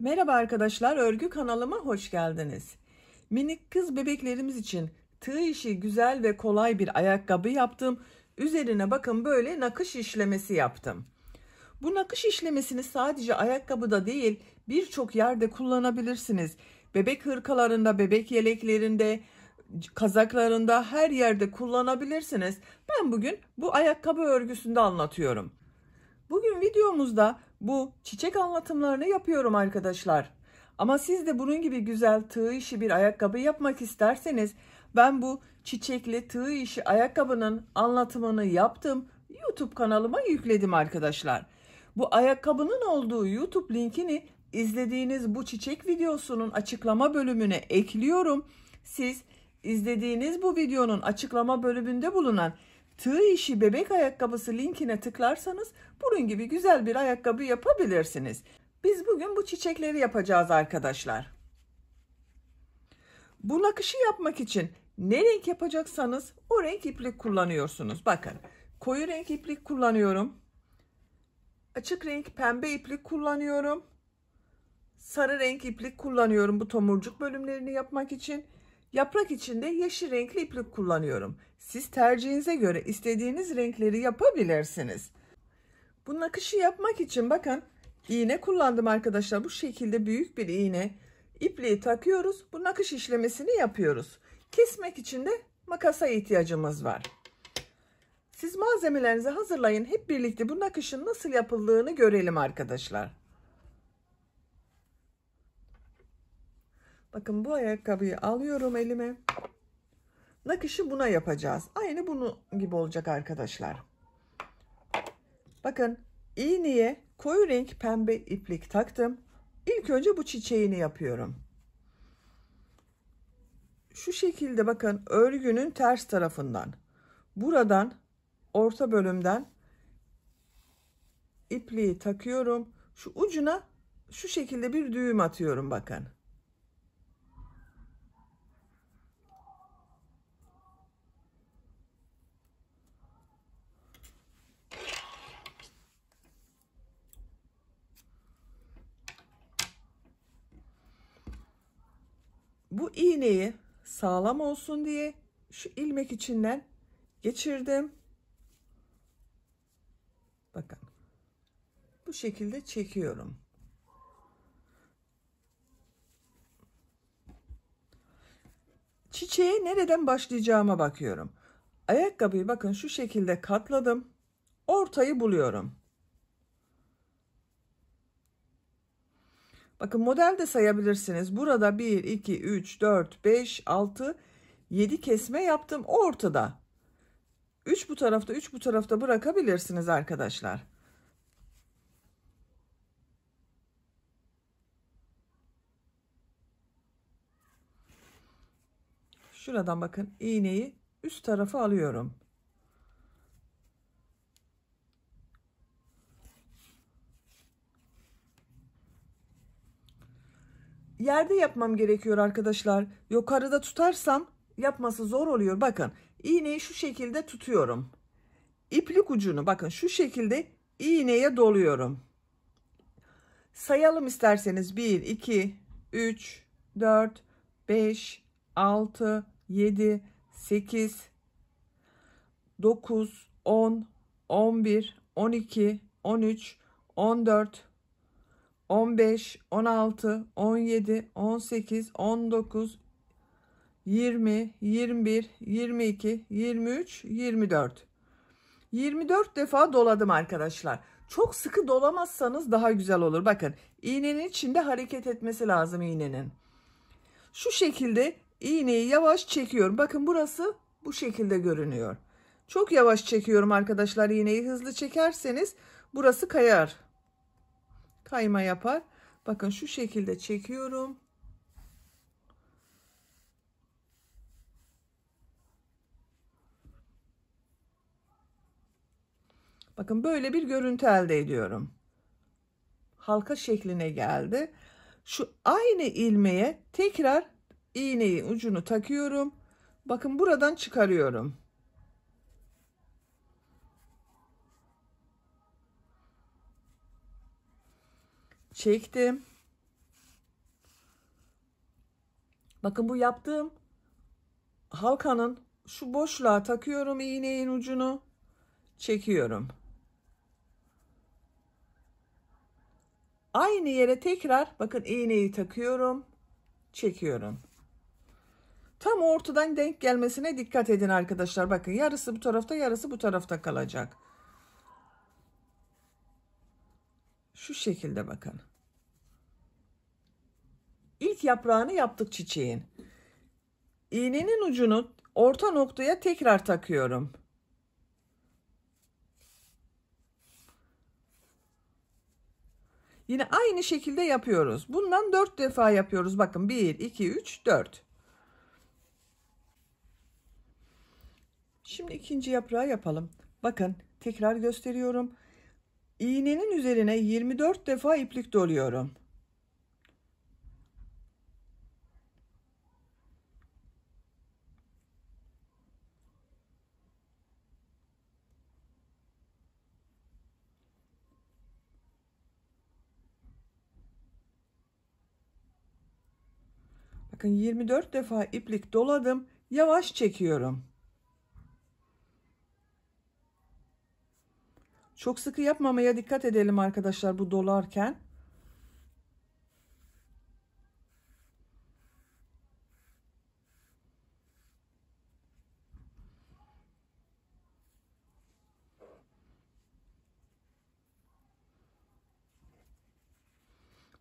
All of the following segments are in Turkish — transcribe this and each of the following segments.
Merhaba arkadaşlar, örgü kanalıma hoş geldiniz. Minik kız bebeklerimiz için tığ işi güzel ve kolay bir ayakkabı yaptım. Üzerine bakın böyle nakış işlemesi yaptım. Bu nakış işlemesini sadece ayakkabıda değil birçok yerde kullanabilirsiniz. Bebek hırkalarında, bebek yeleklerinde, kazaklarında her yerde kullanabilirsiniz. Ben bugün bu ayakkabı örgüsünde anlatıyorum. Bugün videomuzda bu çiçek anlatımlarını yapıyorum arkadaşlar. Ama siz de bunun gibi güzel tığ işi bir ayakkabı yapmak isterseniz ben bu çiçekli tığ işi ayakkabının anlatımını yaptım. YouTube kanalıma yükledim arkadaşlar. Bu ayakkabının olduğu YouTube linkini izlediğiniz bu çiçek videosunun açıklama bölümüne ekliyorum. Siz izlediğiniz bu videonun açıklama bölümünde bulunan Tığ işi bebek ayakkabısı linkine tıklarsanız bunun gibi güzel bir ayakkabı yapabilirsiniz. Biz bugün bu çiçekleri yapacağız arkadaşlar. Bu nakışı yapmak için ne renk yapacaksanız o renk iplik kullanıyorsunuz. Bakın koyu renk iplik kullanıyorum. Açık renk pembe iplik kullanıyorum. Sarı renk iplik kullanıyorum bu tomurcuk bölümlerini yapmak için. Yaprak içinde yeşil renkli iplik kullanıyorum. Siz tercihinize göre istediğiniz renkleri yapabilirsiniz. Bu nakışı yapmak için bakın iğne kullandım arkadaşlar. Bu şekilde büyük bir iğne. ipliği takıyoruz. Bu nakış işlemesini yapıyoruz. Kesmek için de makasa ihtiyacımız var. Siz malzemelerinizi hazırlayın. Hep birlikte bu nakışın nasıl yapıldığını görelim arkadaşlar. Bakın bu ayakkabıyı alıyorum elime. Nakışı buna yapacağız. Aynı bunu gibi olacak arkadaşlar. Bakın iğneye koyu renk pembe iplik taktım. İlk önce bu çiçeğini yapıyorum. Şu şekilde bakın örgünün ters tarafından. Buradan orta bölümden ipliği takıyorum. Şu ucuna şu şekilde bir düğüm atıyorum bakın. bu iğneyi sağlam olsun diye şu ilmek içinden geçirdim. Bakın. Bu şekilde çekiyorum. Çiçeğe nereden başlayacağıma bakıyorum. Ayakkabıyı bakın şu şekilde katladım. Ortayı buluyorum. Bakın model de sayabilirsiniz. Burada 1, 2, 3, 4, 5, 6, 7 kesme yaptım ortada. 3 bu tarafta 3 bu tarafta bırakabilirsiniz arkadaşlar. Şuradan bakın iğneyi üst tarafa alıyorum. yerde yapmam gerekiyor arkadaşlar. Yukarıda tutarsam yapması zor oluyor. Bakın iğneyi şu şekilde tutuyorum. İplik ucunu bakın şu şekilde iğneye doluyorum. Sayalım isterseniz 1, 2, 3, 4, 5, 6, 7, 8, 9, 10, 11, 12, 13, 14, 15, 16, 17, 18, 19, 20, 21, 22, 23, 24. 24 defa doladım arkadaşlar. Çok sıkı dolamazsanız daha güzel olur. Bakın iğnenin içinde hareket etmesi lazım iğnenin. Şu şekilde iğneyi yavaş çekiyorum. Bakın burası bu şekilde görünüyor. Çok yavaş çekiyorum arkadaşlar iğneyi hızlı çekerseniz burası kayar kayma yapar. Bakın şu şekilde çekiyorum. Bakın böyle bir görüntü elde ediyorum. Halka şekline geldi. Şu aynı ilmeğe tekrar iğneyi ucunu takıyorum. Bakın buradan çıkarıyorum. çektim. Bakın bu yaptığım halkanın şu boşluğa takıyorum iğneyin ucunu çekiyorum. Aynı yere tekrar bakın iğneyi takıyorum, çekiyorum. Tam ortadan denk gelmesine dikkat edin arkadaşlar. Bakın yarısı bu tarafta, yarısı bu tarafta kalacak. Şu şekilde bakın yaprağını yaptık çiçeğin. İğnenin ucunu orta noktaya tekrar takıyorum. Yine aynı şekilde yapıyoruz. Bundan 4 defa yapıyoruz. Bakın 1, 2, 3, 4. Şimdi ikinci yaprağı yapalım. Bakın tekrar gösteriyorum. İğnenin üzerine 24 defa iplik doluyorum. bakın 24 defa iplik doladım. Yavaş çekiyorum. Çok sıkı yapmamaya dikkat edelim arkadaşlar bu dolarken.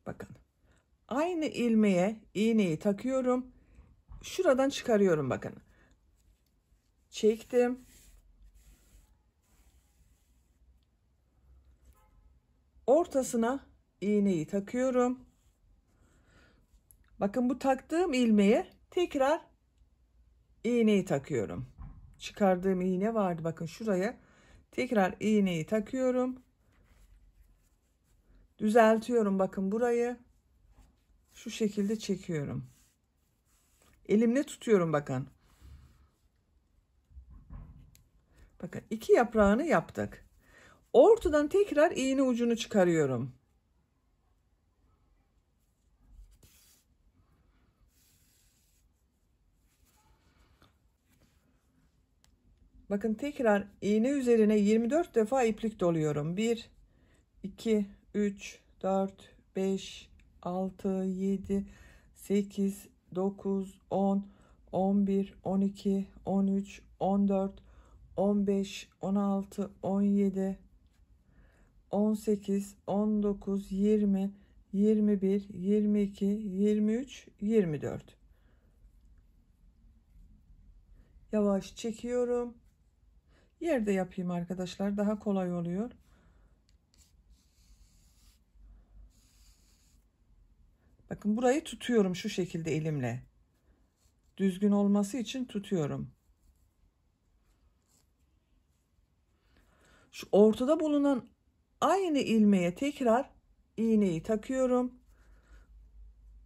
Bakın Aynı ilmeğe iğneyi takıyorum. Şuradan çıkarıyorum bakın. Çektim. Ortasına iğneyi takıyorum. Bakın bu taktığım ilmeğe tekrar iğneyi takıyorum. Çıkardığım iğne vardı bakın şuraya. Tekrar iğneyi takıyorum. Düzeltiyorum bakın burayı şu şekilde çekiyorum. Elimle tutuyorum bakın. Bakın iki yaprağını yaptık. Ortadan tekrar iğne ucunu çıkarıyorum. Bakın tekrar iğne üzerine 24 defa iplik doluyorum. 1 2 3 4 5 6, 7, 8, 9, 10, 11, 12, 13, 14, 15, 16, 17, 18, 19, 20, 21, 22, 23, 24. Yavaş çekiyorum. Yerde yapayım arkadaşlar. Daha kolay oluyor. Bakın burayı tutuyorum şu şekilde elimle. Düzgün olması için tutuyorum. Şu ortada bulunan aynı ilmeğe tekrar iğneyi takıyorum.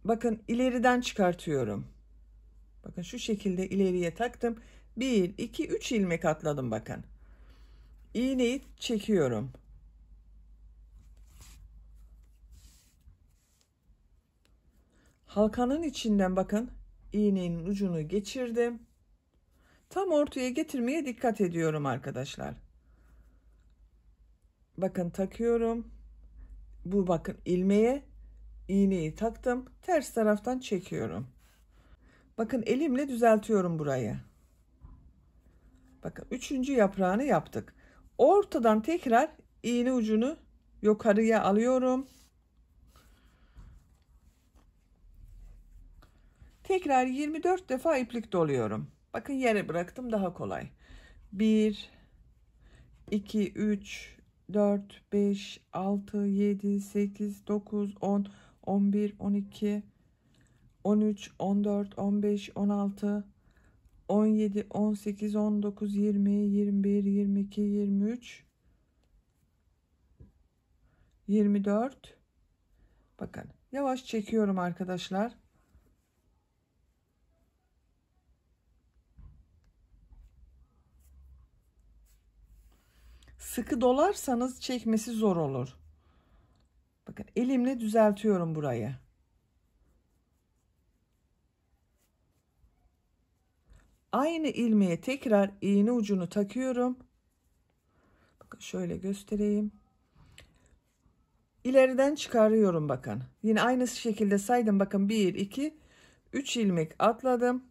Bakın ileriden çıkartıyorum. Bakın şu şekilde ileriye taktım. 1, 2, 3 ilmek atladım bakın. İğneyi çekiyorum. halkanın içinden bakın iğnenin ucunu geçirdim. Tam ortaya getirmeye dikkat ediyorum arkadaşlar. Bakın takıyorum. Bu bakın ilmeğe iğneyi taktım. Ters taraftan çekiyorum. Bakın elimle düzeltiyorum burayı. Bakın üçüncü yaprağını yaptık. Ortadan tekrar iğne ucunu yukarıya alıyorum. Tekrar 24 defa iplik doluyorum. Bakın yere bıraktım daha kolay. 1 2 3 4 5 6 7 8 9 10 11 12 13 14 15 16 17 18 19 20 21 22 23 24 Bakın yavaş çekiyorum arkadaşlar. Sıkı dolarsanız çekmesi zor olur. Bakın elimle düzeltiyorum burayı. Aynı ilmeğe tekrar iğne ucunu takıyorum. Bakın şöyle göstereyim. İleriden çıkarıyorum bakın. Yine aynı şekilde saydım. Bakın 1, 2, 3 ilmek atladım.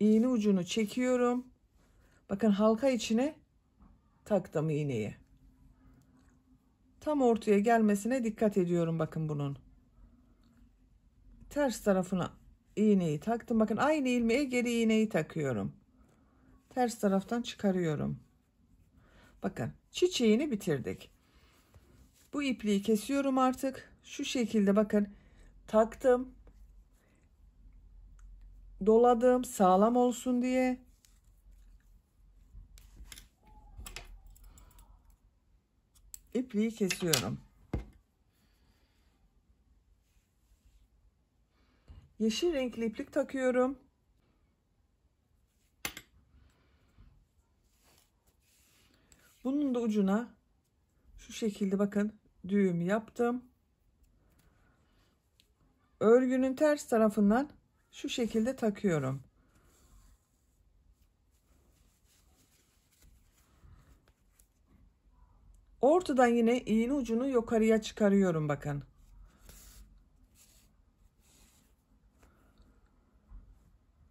iğne ucunu çekiyorum. Bakın halka içine taktım iğneyi. Tam ortaya gelmesine dikkat ediyorum bakın bunun. Ters tarafına iğneyi taktım. Bakın aynı ilmeğe geri iğneyi takıyorum. Ters taraftan çıkarıyorum. Bakın çiçeğini bitirdik. Bu ipliği kesiyorum artık. Şu şekilde bakın taktım doladım sağlam olsun diye. İpliği kesiyorum. Yeşil renkli iplik takıyorum. Bunun da ucuna şu şekilde bakın düğüm yaptım. Örgünün ters tarafından şu şekilde takıyorum. Ortadan yine iğne ucunu yukarıya çıkarıyorum bakın.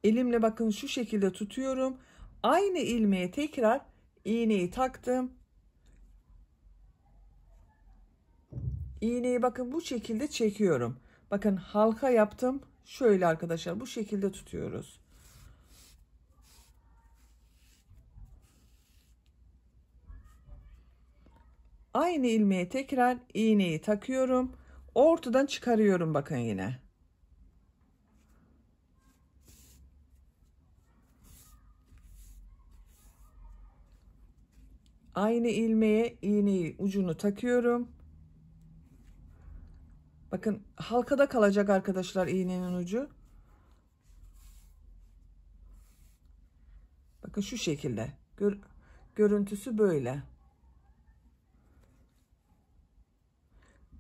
Elimle bakın şu şekilde tutuyorum. Aynı ilmeğe tekrar iğneyi taktım. İğneyi bakın bu şekilde çekiyorum. Bakın halka yaptım. Şöyle arkadaşlar bu şekilde tutuyoruz. Aynı ilmeğe tekrar iğneyi takıyorum. Ortadan çıkarıyorum bakın yine. Aynı ilmeğe iğneyi ucunu takıyorum. Bakın halkada kalacak arkadaşlar iğnenin ucu. Bakın şu şekilde. Gör, görüntüsü böyle.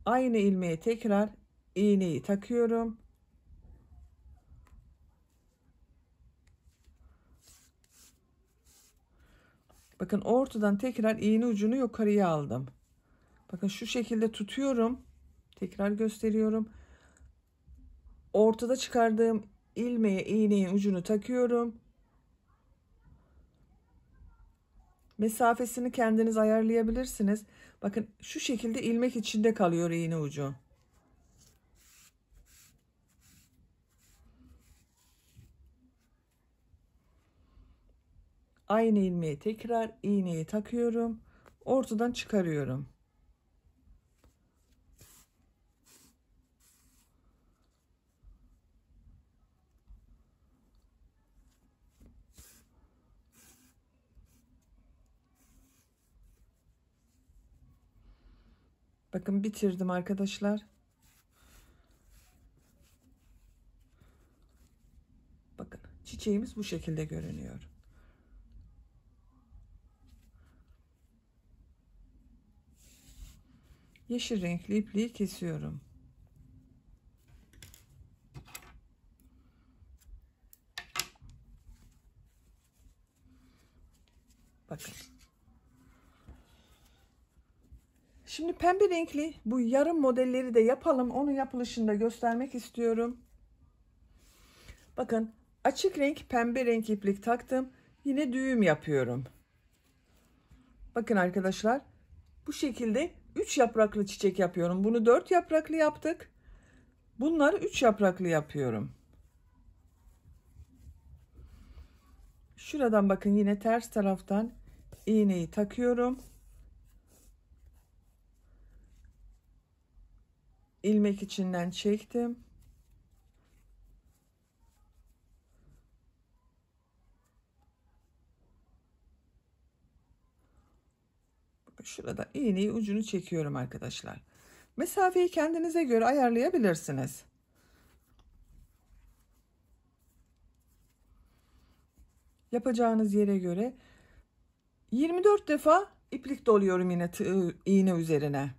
Aynı ilmeği tekrar iğneyi takıyorum. Bakın ortadan tekrar iğne ucunu yukarıya aldım. Bakın şu şekilde tutuyorum. Tekrar gösteriyorum. Ortada çıkardığım ilmeğe iğnenin ucunu takıyorum. Mesafesini kendiniz ayarlayabilirsiniz. Bakın şu şekilde ilmek içinde kalıyor iğne ucu. Aynı ilmeği tekrar iğneyi takıyorum. Ortadan çıkarıyorum. Bakın bitirdim arkadaşlar. Bakın çiçeğimiz bu şekilde görünüyor. Yeşil renkli ipliği kesiyorum. Bakın. Şimdi pembe renkli bu yarım modelleri de yapalım. Onun yapılışını da göstermek istiyorum. Bakın açık renk pembe renk iplik taktım. Yine düğüm yapıyorum. Bakın arkadaşlar bu şekilde 3 yapraklı çiçek yapıyorum. Bunu 4 yapraklı yaptık. Bunları 3 yapraklı yapıyorum. Şuradan bakın yine ters taraftan iğneyi takıyorum. ilmek içinden çektim. Şurada iğneyi ucunu çekiyorum arkadaşlar. Mesafeyi kendinize göre ayarlayabilirsiniz. Yapacağınız yere göre 24 defa iplik doluyorum yine iğne üzerine.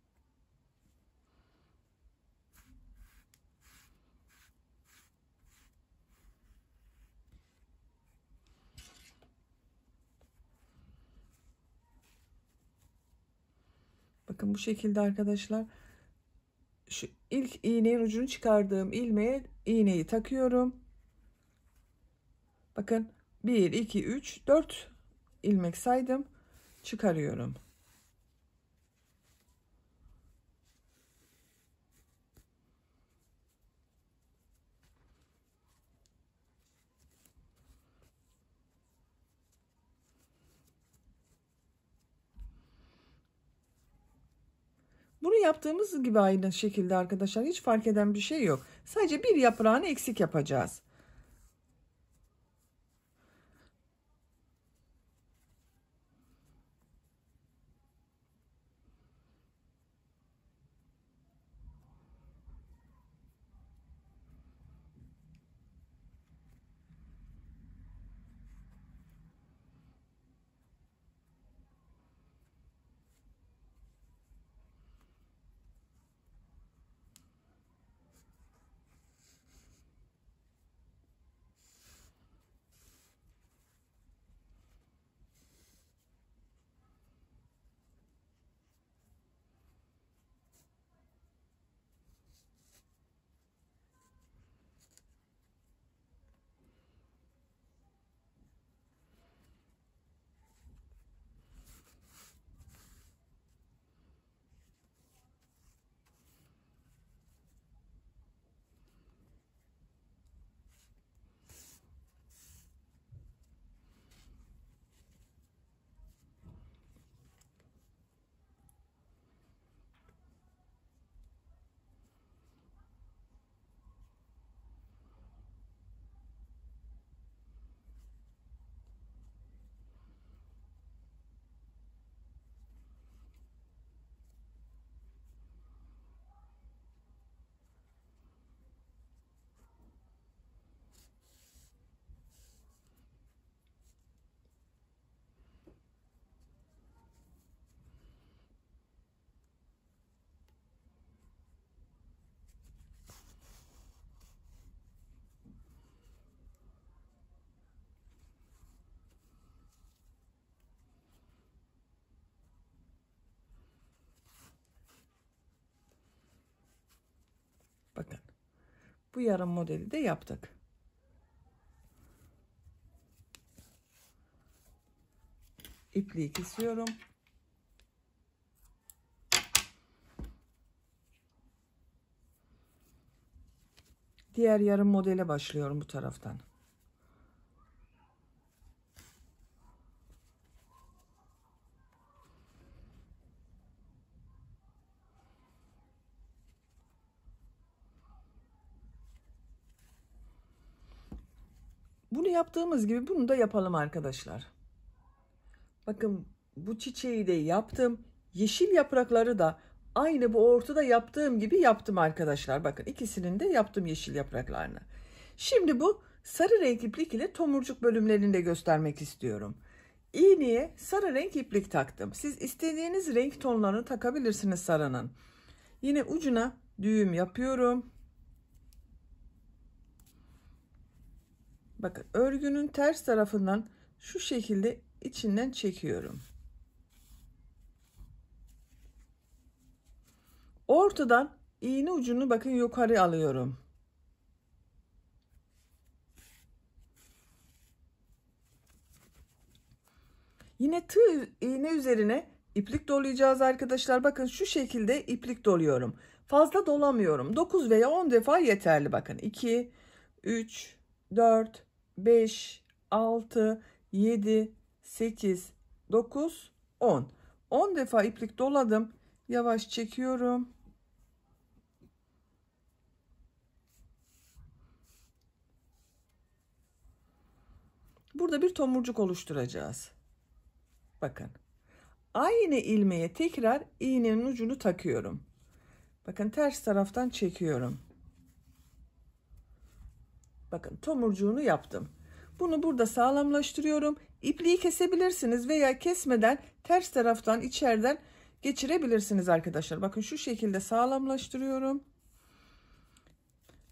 Bakın bu şekilde arkadaşlar şu ilk iğnenin ucunu çıkardığım ilmeğe iğneyi takıyorum. Bakın 1 2 3 4 ilmek saydım. Çıkarıyorum. yaptığımız gibi aynı şekilde arkadaşlar. Hiç fark eden bir şey yok. Sadece bir yaprağını eksik yapacağız. Bakın. Bu yarım modeli de yaptık. İpliği kesiyorum. Diğer yarım modele başlıyorum bu taraftan. yaptığımız gibi bunu da yapalım arkadaşlar. Bakın bu çiçeği de yaptım. Yeşil yaprakları da aynı bu ortada yaptığım gibi yaptım arkadaşlar. Bakın ikisinin de yaptım yeşil yapraklarını. Şimdi bu sarı renk iplik ile tomurcuk bölümlerini de göstermek istiyorum. İğneye sarı renk iplik taktım. Siz istediğiniz renk tonlarını takabilirsiniz sarının. Yine ucuna düğüm yapıyorum. Bakın örgünün ters tarafından şu şekilde içinden çekiyorum. Ortadan iğne ucunu bakın yukarı alıyorum. Yine tığ iğne üzerine iplik dolayacağız arkadaşlar. Bakın şu şekilde iplik doluyorum. Fazla dolamıyorum. 9 veya 10 defa yeterli bakın. 2, 3, 4, 5, 6, 7, 8, 9, 10. 10 defa iplik doladım. Yavaş çekiyorum. Burada bir tomurcuk oluşturacağız. Bakın. Aynı ilmeğe tekrar iğnenin ucunu takıyorum. Bakın ters taraftan çekiyorum. Bakın tomurcuğunu yaptım. Bunu burada sağlamlaştırıyorum. İpliği kesebilirsiniz veya kesmeden ters taraftan içeriden geçirebilirsiniz arkadaşlar. Bakın şu şekilde sağlamlaştırıyorum.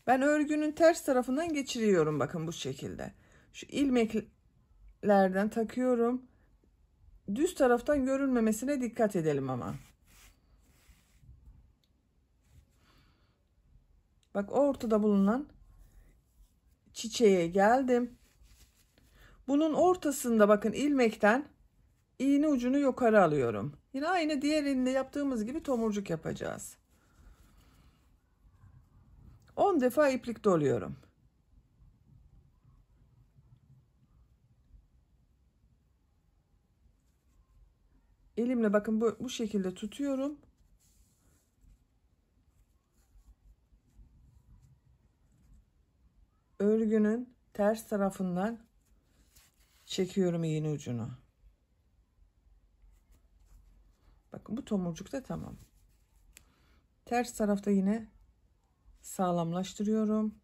Ben örgünün ters tarafından geçiriyorum bakın bu şekilde. Şu ilmeklerden takıyorum. Düz taraftan görünmemesine dikkat edelim ama. Bak ortada bulunan çiçeğe geldim. Bunun ortasında bakın ilmekten iğne ucunu yukarı alıyorum. Yine aynı diğer elinde yaptığımız gibi tomurcuk yapacağız. 10 defa iplik doluyorum. Elimle bakın bu, bu şekilde tutuyorum. örgünün ters tarafından çekiyorum iğne ucunu. Bakın bu tomurcuk da tamam. Ters tarafta yine sağlamlaştırıyorum.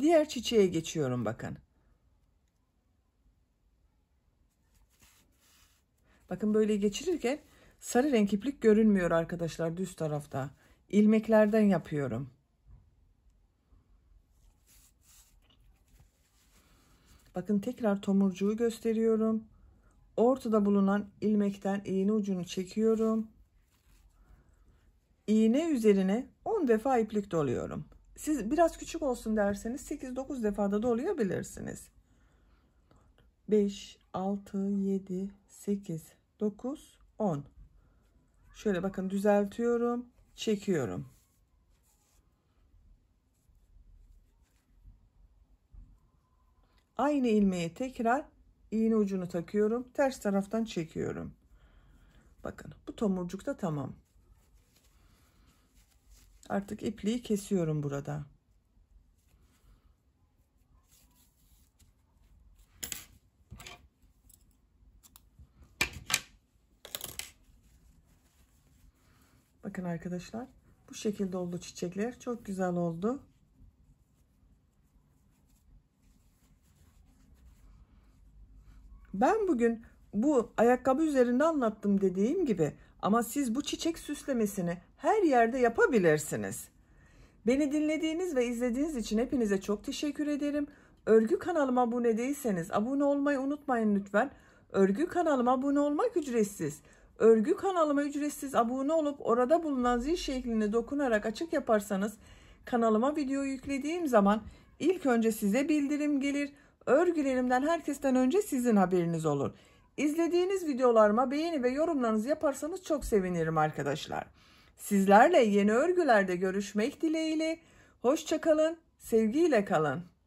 Diğer çiçeğe geçiyorum bakın. Bakın böyle geçirirken sarı renk iplik görünmüyor arkadaşlar düz tarafta ilmeklerden yapıyorum. Bakın tekrar tomurcuğu gösteriyorum. Ortada bulunan ilmekten iğne ucunu çekiyorum. İğne üzerine 10 defa iplik doluyorum. Siz biraz küçük olsun derseniz 8-9 defada doluyabilirsiniz. 5, 6, 7, 8, 9, 10. Şöyle bakın düzeltiyorum çekiyorum. Aynı ilmeğe tekrar iğne ucunu takıyorum. Ters taraftan çekiyorum. Bakın bu tomurcuk da tamam. Artık ipliği kesiyorum burada. Bakın arkadaşlar bu şekilde oldu çiçekler. Çok güzel oldu. Ben bugün bu ayakkabı üzerinde anlattım dediğim gibi ama siz bu çiçek süslemesini her yerde yapabilirsiniz. Beni dinlediğiniz ve izlediğiniz için hepinize çok teşekkür ederim. Örgü kanalıma abone değilseniz abone olmayı unutmayın lütfen. Örgü kanalıma abone olmak ücretsiz. Örgü kanalıma ücretsiz abone olup orada bulunan zil şeklini dokunarak açık yaparsanız kanalıma video yüklediğim zaman ilk önce size bildirim gelir. Örgülerimden herkesten önce sizin haberiniz olur. İzlediğiniz videolarıma beğeni ve yorumlarınızı yaparsanız çok sevinirim arkadaşlar. Sizlerle yeni örgülerde görüşmek dileğiyle. Hoşçakalın, sevgiyle kalın.